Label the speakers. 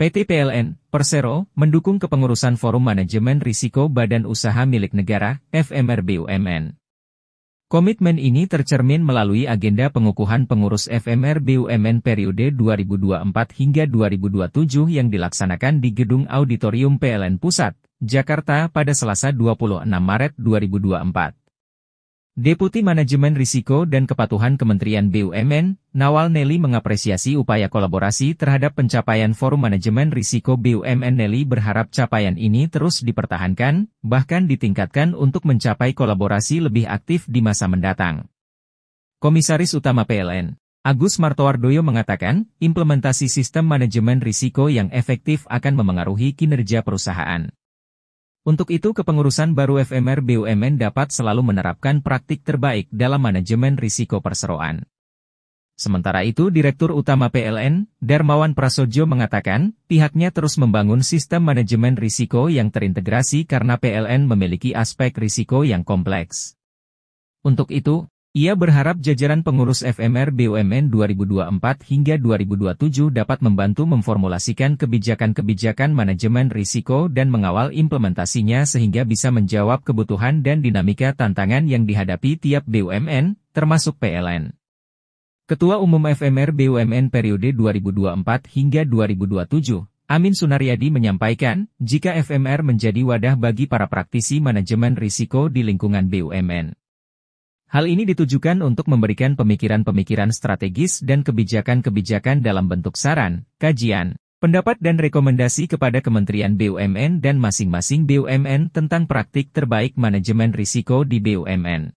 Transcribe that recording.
Speaker 1: PT PLN, Persero, mendukung kepengurusan Forum Manajemen Risiko Badan Usaha Milik Negara, FMR BUMN. Komitmen ini tercermin melalui agenda pengukuhan pengurus FMR BUMN periode 2024 hingga 2027 yang dilaksanakan di Gedung Auditorium PLN Pusat, Jakarta pada Selasa 26 Maret 2024. Deputi Manajemen Risiko dan Kepatuhan Kementerian BUMN, Nawal Nelly mengapresiasi upaya kolaborasi terhadap pencapaian Forum Manajemen Risiko BUMN Nelly berharap capaian ini terus dipertahankan, bahkan ditingkatkan untuk mencapai kolaborasi lebih aktif di masa mendatang. Komisaris Utama PLN Agus Martowardoyo mengatakan, implementasi sistem manajemen risiko yang efektif akan memengaruhi kinerja perusahaan. Untuk itu kepengurusan baru FMR BUMN dapat selalu menerapkan praktik terbaik dalam manajemen risiko perseroan. Sementara itu Direktur Utama PLN, Darmawan Prasojo mengatakan, pihaknya terus membangun sistem manajemen risiko yang terintegrasi karena PLN memiliki aspek risiko yang kompleks. Untuk itu, ia berharap jajaran pengurus FMR BUMN 2024 hingga 2027 dapat membantu memformulasikan kebijakan-kebijakan manajemen risiko dan mengawal implementasinya sehingga bisa menjawab kebutuhan dan dinamika tantangan yang dihadapi tiap BUMN, termasuk PLN. Ketua Umum FMR BUMN periode 2024 hingga 2027, Amin Sunaryadi menyampaikan, jika FMR menjadi wadah bagi para praktisi manajemen risiko di lingkungan BUMN Hal ini ditujukan untuk memberikan pemikiran-pemikiran strategis dan kebijakan-kebijakan dalam bentuk saran, kajian, pendapat dan rekomendasi kepada Kementerian BUMN dan masing-masing BUMN tentang praktik terbaik manajemen risiko di BUMN.